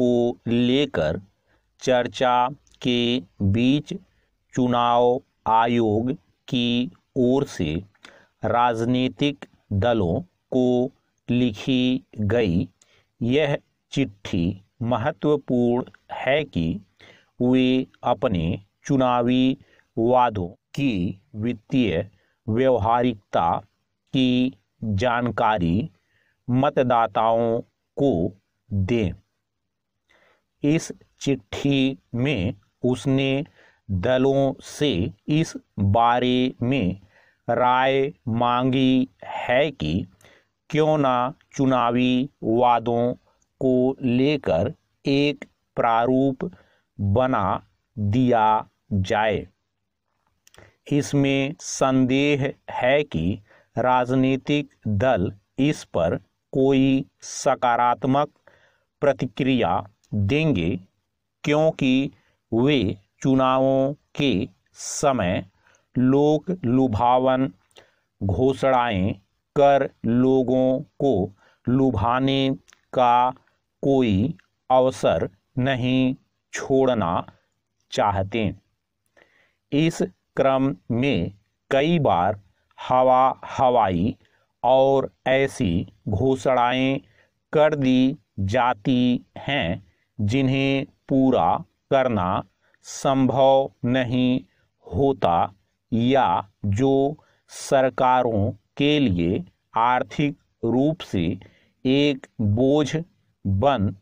को लेकर चर्चा के बीच चुनाव आयोग की ओर से राजनीतिक दलों को लिखी गई यह चिट्ठी महत्वपूर्ण है कि वे अपने चुनावी वादों की वित्तीय व्यवहारिकता की जानकारी मतदाताओं को दें इस चिट्ठी में उसने दलों से इस बारे में राय मांगी है कि क्यों ना चुनावी वादों को लेकर एक प्रारूप बना दिया जाए इसमें संदेह है कि राजनीतिक दल इस पर कोई सकारात्मक प्रतिक्रिया देंगे क्योंकि वे चुनावों के समय लोक लुभावन घोषणाएं कर लोगों को लुभाने का कोई अवसर नहीं छोड़ना चाहते इस क्रम में कई बार हवा हवाई और ऐसी घोषणाएं कर दी जाती हैं जिन्हें पूरा करना संभव नहीं होता या जो सरकारों के लिए आर्थिक रूप से एक बोझ बन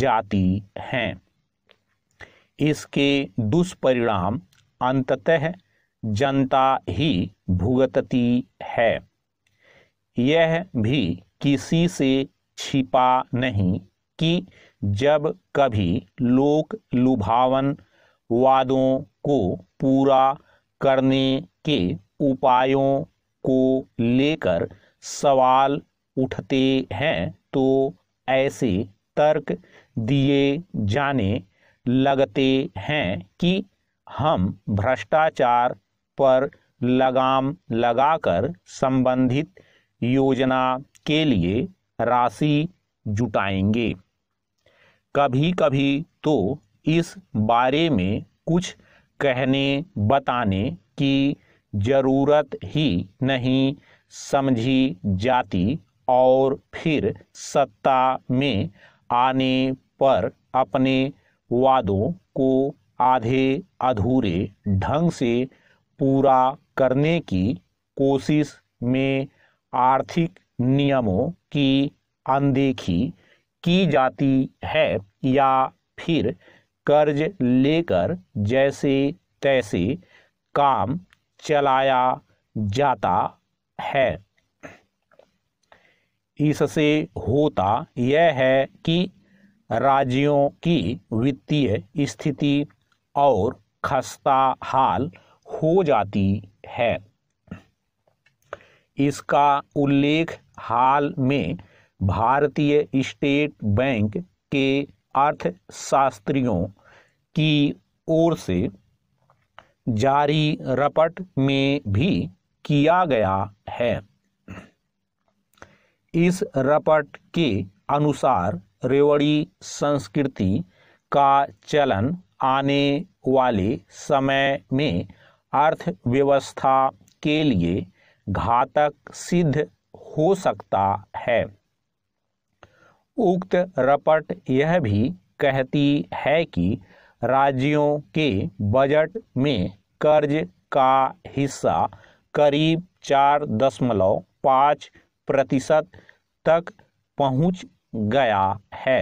जाती हैं इसके दुष्परिणाम अंततः जनता ही भुगतती है यह भी किसी से छिपा नहीं कि जब कभी लोक लुभावन वादों को पूरा करने के उपायों को लेकर सवाल उठते हैं तो ऐसे तर्क दिए जाने लगते हैं कि हम भ्रष्टाचार पर लगाम लगाकर संबंधित योजना के लिए राशि जुटाएंगे कभी कभी तो इस बारे में कुछ कहने बताने की जरूरत ही नहीं समझी जाती और फिर सत्ता में आने पर अपने वादों को आधे अधूरे ढंग से पूरा करने की कोशिश में आर्थिक नियमों की अनदेखी की जाती है या फिर कर्ज लेकर जैसे तैसे काम चलाया जाता है इससे होता यह है कि राज्यों की वित्तीय स्थिति और खस्ता हाल हो जाती है इसका उल्लेख हाल में भारतीय स्टेट बैंक के अर्थशास्त्रियों की ओर से जारी रपट में भी किया गया है इस रपट के अनुसार रेवड़ी संस्कृति का चलन आने वाले समय में अर्थव्यवस्था के लिए घातक सिद्ध हो सकता है उक्त रपट यह भी कहती है कि राज्यों के बजट में कर्ज का हिस्सा करीब चार दशमलव पाँच प्रतिशत तक पहुंच गया है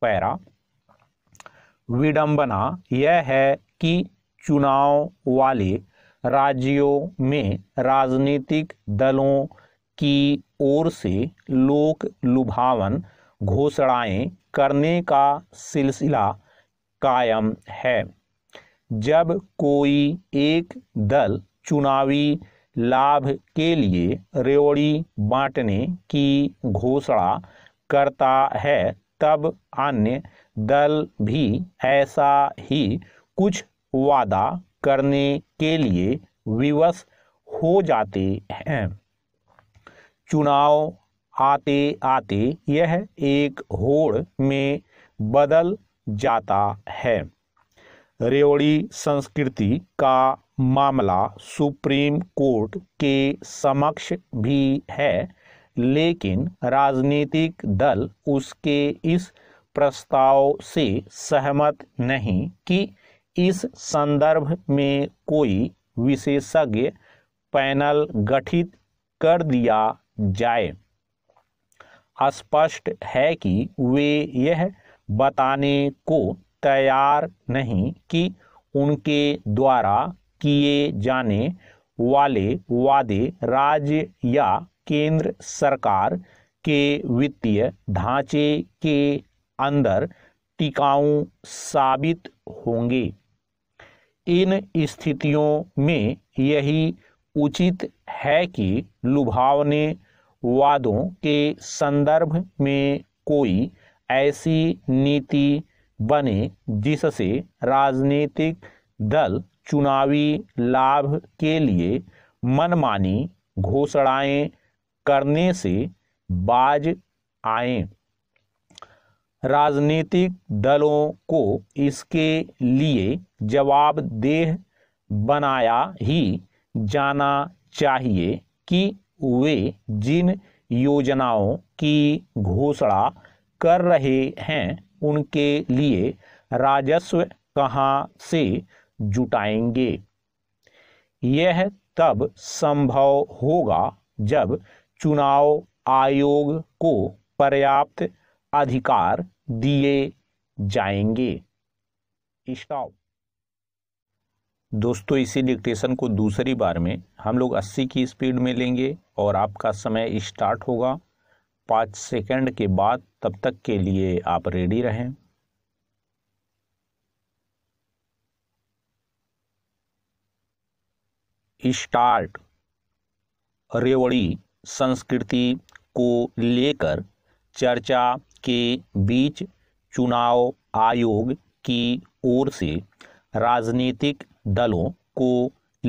पैरा विडंबना यह है कि चुनाव वाले राज्यों में राजनीतिक दलों की ओर से लोक लुभावन घोषणाएं करने का सिलसिला कायम है जब कोई एक दल चुनावी लाभ के लिए रेवड़ी बांटने की घोषणा करता है तब अन्य दल भी ऐसा ही कुछ वादा करने के लिए विवश हो जाते हैं चुनाव आते आते यह एक होड़ में बदल जाता है रेवड़ी संस्कृति का मामला सुप्रीम कोर्ट के समक्ष भी है लेकिन राजनीतिक दल उसके इस प्रस्ताव से सहमत नहीं कि इस संदर्भ में कोई विशेषज्ञ पैनल गठित कर दिया जाए स्पष्ट है कि वे यह बताने को तैयार नहीं कि उनके द्वारा किए जाने वाले वादे राज्य या केंद्र सरकार के वित्तीय ढांचे के अंदर टिकाऊ साबित होंगे इन स्थितियों में यही उचित है कि लुभावने वादों के संदर्भ में कोई ऐसी नीति बने जिससे राजनीतिक दल चुनावी लाभ के लिए मनमानी घोषणाएं करने से बाज आए राजनीतिक दलों को इसके लिए जवाबदेह बनाया ही जाना चाहिए कि वे जिन योजनाओं की घोषणा कर रहे हैं उनके लिए राजस्व कहाँ से जुटाएंगे यह तब संभव होगा जब चुनाव आयोग को पर्याप्त अधिकार दिए जाएंगे स्टॉप दोस्तों इसी डिक्टेशन को दूसरी बार में हम लोग 80 की स्पीड में लेंगे और आपका समय स्टार्ट होगा पाँच सेकंड के बाद तब तक के लिए आप रेडी रहें स्टार्ट रेवड़ी संस्कृति को लेकर चर्चा के बीच चुनाव आयोग की ओर से राजनीतिक दलों को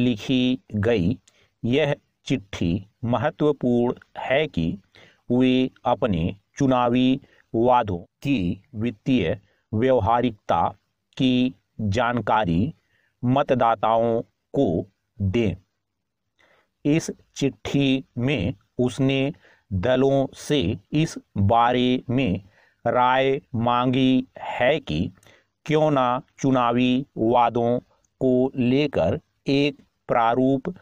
लिखी गई यह चिट्ठी महत्वपूर्ण है कि वे अपने चुनावी वादों की वित्तीय व्यवहारिकता की जानकारी मतदाताओं को दें इस चिट्ठी में उसने दलों से इस बारे में राय मांगी है कि क्यों ना चुनावी वादों को लेकर एक प्रारूप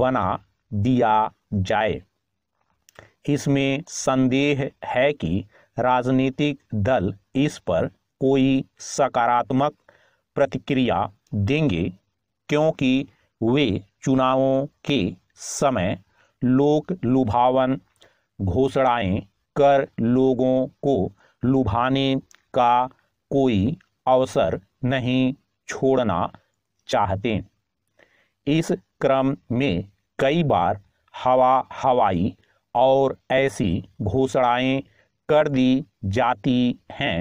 बना दिया जाए इसमें संदेह है कि राजनीतिक दल इस पर कोई सकारात्मक प्रतिक्रिया देंगे क्योंकि वे चुनावों के समय लोक लुभावन घोषणाएं कर लोगों को लुभाने का कोई अवसर नहीं छोड़ना चाहते इस क्रम में कई बार हवा हवाई और ऐसी घोषणाएं कर दी जाती हैं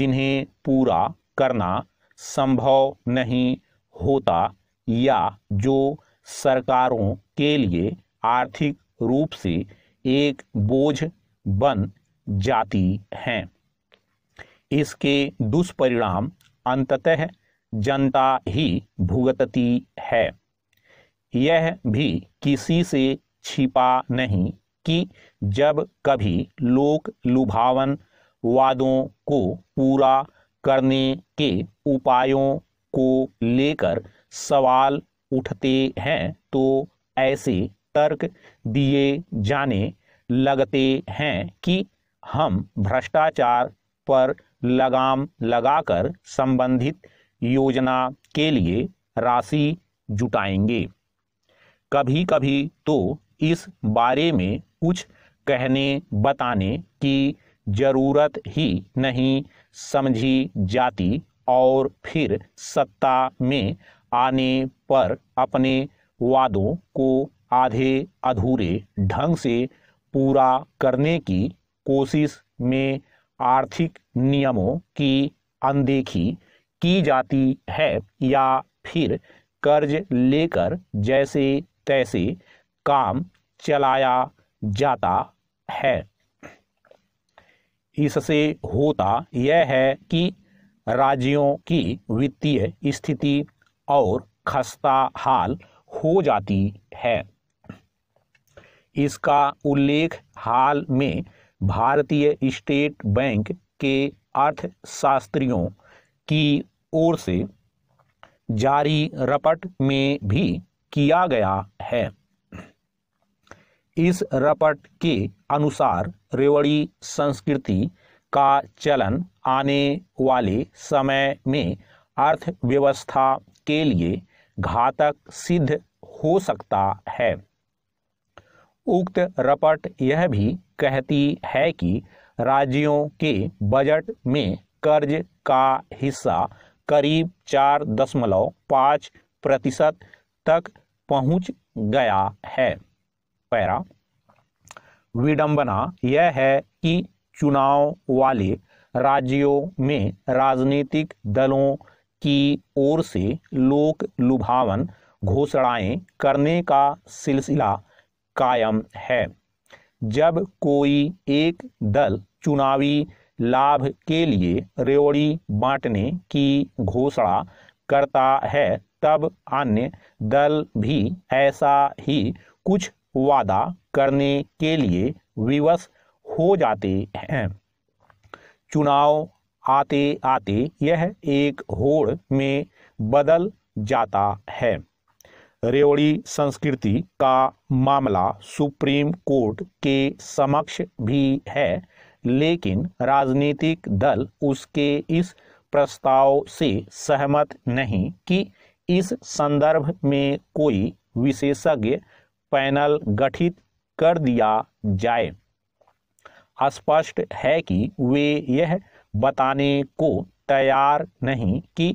जिन्हें पूरा करना संभव नहीं होता या जो सरकारों के लिए आर्थिक रूप से एक बोझ बन जाती हैं इसके दुष्परिणाम अंततः जनता ही भुगतती है यह भी किसी से छिपा नहीं कि जब कभी लोक लुभावन वादों को पूरा करने के उपायों को लेकर सवाल उठते हैं तो ऐसे तर्क दिए जाने लगते हैं कि हम भ्रष्टाचार पर लगाम लगाकर संबंधित योजना के लिए राशि जुटाएंगे कभी कभी तो इस बारे में कुछ कहने बताने की जरूरत ही नहीं समझी जाती और फिर सत्ता में आने पर अपने वादों को आधे अधूरे ढंग से पूरा करने की कोशिश में आर्थिक नियमों की अनदेखी की जाती है या फिर कर्ज लेकर जैसे तैसे काम चलाया जाता है इससे होता यह है कि राज्यों की वित्तीय स्थिति और खस्ता हाल हो जाती है इसका उल्लेख हाल में भारतीय स्टेट बैंक के अर्थशास्त्रियों की ओर से जारी रपट में भी किया गया है इस रपट के अनुसार रेवड़ी संस्कृति का चलन आने वाले समय में अर्थव्यवस्था के लिए घातक सिद्ध हो सकता है उक्त रपट यह भी कहती है कि राज्यों के बजट में कर्ज का हिस्सा करीब चार दशमलव पाँच प्रतिशत तक पहुंच गया है पैरा विडंबना यह है कि चुनाव वाले राज्यों में राजनीतिक दलों की ओर से लोक लुभावन घोषणाएं करने का सिलसिला कायम है जब कोई एक दल चुनावी लाभ के लिए रेवड़ी बांटने की घोषणा करता है तब अन्य दल भी ऐसा ही कुछ वादा करने के लिए विवश हो जाते हैं चुनाव आते आते यह एक होड़ में बदल जाता है रेवड़ी संस्कृति का मामला सुप्रीम कोर्ट के समक्ष भी है लेकिन राजनीतिक दल उसके इस प्रस्ताव से सहमत नहीं कि इस संदर्भ में कोई विशेषज्ञ पैनल गठित कर दिया जाए स्पष्ट है कि वे यह बताने को तैयार नहीं कि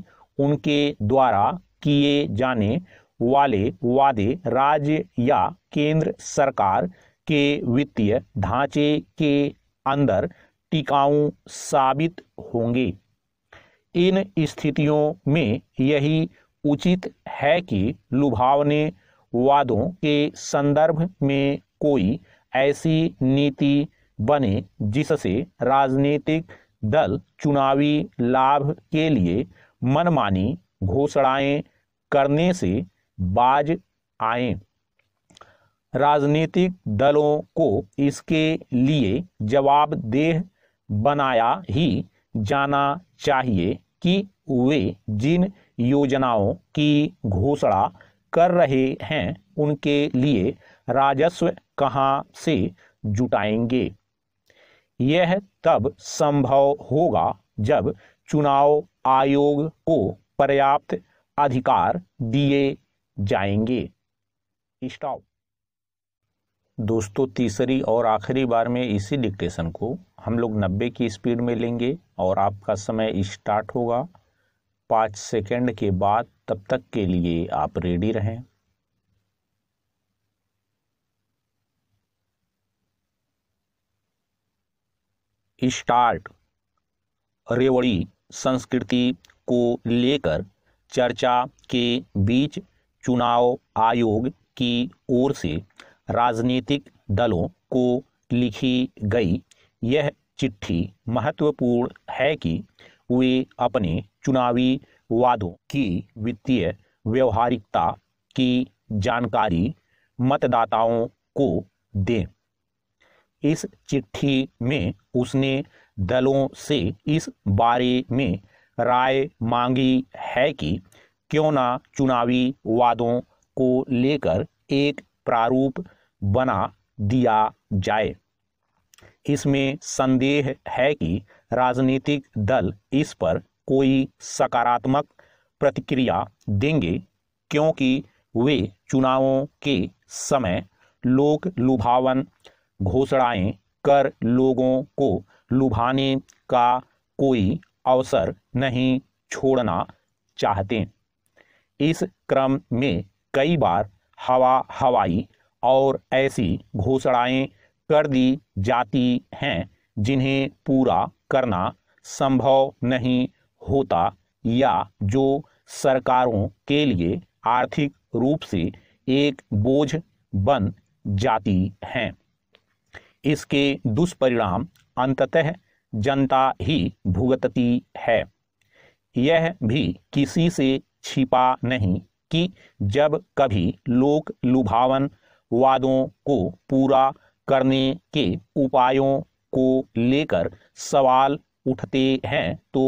उनके द्वारा किए जाने वाले वादे राज्य या केंद्र सरकार के वित्तीय ढांचे के अंदर टिकाऊ साबित होंगे इन स्थितियों में यही उचित है कि लुभावने वादों के संदर्भ में कोई ऐसी नीति बने जिससे राजनीतिक दल चुनावी लाभ के लिए मनमानी घोषणाएं करने से बाज आए राजनीतिक दलों को इसके लिए जवाबदेह बनाया ही जाना चाहिए कि वे जिन योजनाओं की घोषणा कर रहे हैं उनके लिए राजस्व कहां से जुटाएंगे यह तब संभव होगा जब चुनाव आयोग को पर्याप्त अधिकार दिए जाएंगे स्टॉप दोस्तों तीसरी और आखिरी बार में इसी डिक्टेशन को हम लोग नब्बे की स्पीड में लेंगे और आपका समय स्टार्ट होगा पाँच सेकंड के बाद तब तक के लिए आप रेडी रहें स्टार्ट रेवड़ी संस्कृति को लेकर चर्चा के बीच चुनाव आयोग की ओर से राजनीतिक दलों को लिखी गई यह चिट्ठी महत्वपूर्ण है कि वे अपने चुनावी वादों की वित्तीय व्यवहारिकता की जानकारी मतदाताओं को दें इस चिट्ठी में उसने दलों से इस बारे में राय मांगी है कि क्यों ना चुनावी वादों को लेकर एक प्रारूप बना दिया जाए इसमें संदेह है कि राजनीतिक दल इस पर कोई सकारात्मक प्रतिक्रिया देंगे क्योंकि वे चुनावों के समय लोक लुभावन घोषणाएं कर लोगों को लुभाने का कोई अवसर नहीं छोड़ना चाहते इस क्रम में कई बार हवा हवाई और ऐसी घोषणाएं कर दी जाती हैं जिन्हें पूरा करना संभव नहीं होता या जो सरकारों के लिए आर्थिक रूप से एक बोझ बन जाती हैं इसके दुष्परिणाम अंततः जनता ही भुगतती है यह भी किसी से छिपा नहीं कि जब कभी लोक लुभावन वादों को पूरा करने के उपायों को लेकर सवाल उठते हैं तो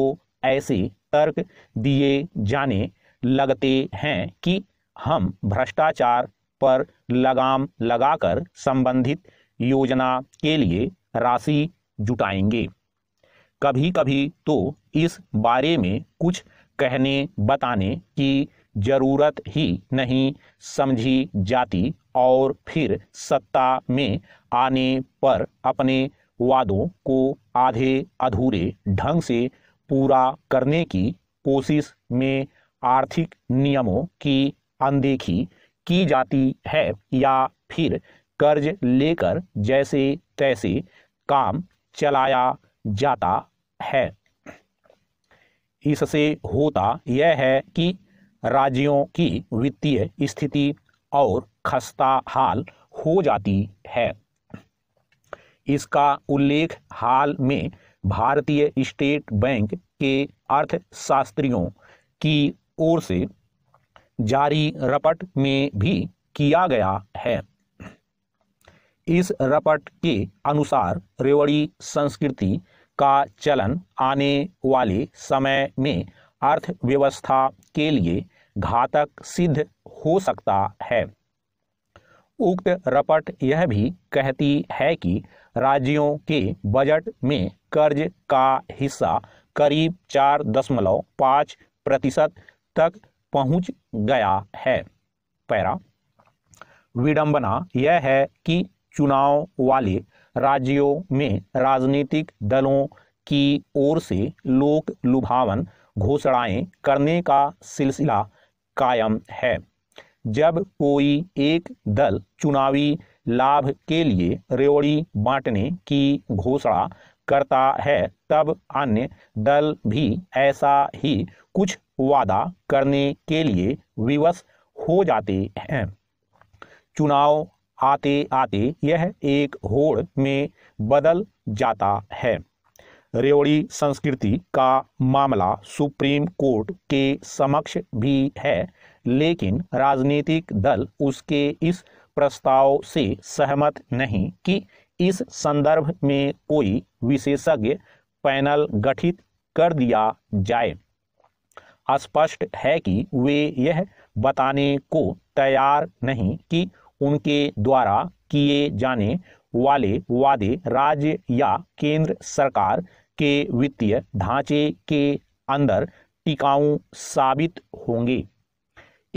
ऐसे तर्क दिए जाने लगते हैं कि हम भ्रष्टाचार पर लगाम लगाकर संबंधित योजना के लिए राशि जुटाएंगे कभी कभी तो इस बारे में कुछ कहने बताने की जरूरत ही नहीं समझी जाती और फिर सत्ता में आने पर अपने वादों को आधे अधूरे ढंग से पूरा करने की कोशिश में आर्थिक नियमों की अनदेखी की जाती है या फिर कर्ज लेकर जैसे तैसे काम चलाया जाता है इससे होता यह है कि राज्यों की वित्तीय स्थिति और खस्ता हाल हो जाती है इसका उल्लेख हाल में भारतीय स्टेट बैंक के अर्थशास्त्रियों की ओर से जारी रपट में भी किया गया है इस रपट के अनुसार रेवड़ी संस्कृति का चलन आने वाले समय में अर्थव्यवस्था के लिए घातक सिद्ध हो सकता है उक्त रपट यह भी कहती है कि राज्यों के बजट में कर्ज का हिस्सा करीब चार दशमलव पाँच प्रतिशत तक पहुंच गया है पैरा विडंबना यह है कि चुनाव वाले राज्यों में राजनीतिक दलों की ओर से लोक लुभावन घोषणाएं करने का सिलसिला कायम है जब कोई एक दल चुनावी लाभ के लिए रेवड़ी बांटने की घोषणा करता है तब अन्य दल भी ऐसा ही कुछ वादा करने के लिए विवश हो जाते हैं चुनाव आते आते यह एक होड़ में बदल जाता है रेवड़ी संस्कृति का मामला सुप्रीम कोर्ट के समक्ष भी है लेकिन राजनीतिक दल उसके इस प्रस्ताव से सहमत नहीं कि इस संदर्भ में कोई विशेषज्ञ पैनल गठित कर दिया जाए स्पष्ट है कि वे यह बताने को तैयार नहीं कि उनके द्वारा किए जाने वाले वादे राज्य या केंद्र सरकार के वित्तीय ढांचे के अंदर टिकाऊ साबित होंगे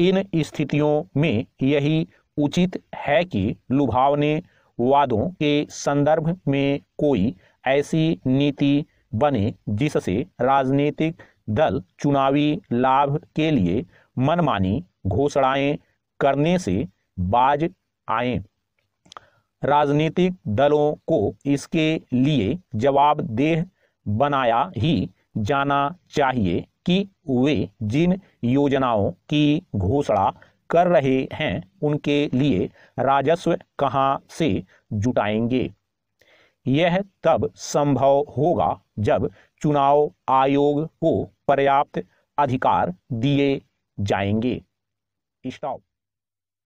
इन स्थितियों में यही उचित है कि लुभावने वादों के संदर्भ में कोई ऐसी नीति बने जिससे राजनीतिक दल चुनावी लाभ के लिए मनमानी घोषणाएं करने से बाज आए राजनीतिक दलों को इसके लिए जवाबदेह बनाया ही जाना चाहिए कि वे जिन योजनाओं की घोषणा कर रहे हैं उनके लिए राजस्व कहाँ से जुटाएंगे यह तब संभव होगा जब चुनाव आयोग को पर्याप्त अधिकार दिए जाएंगे स्टॉप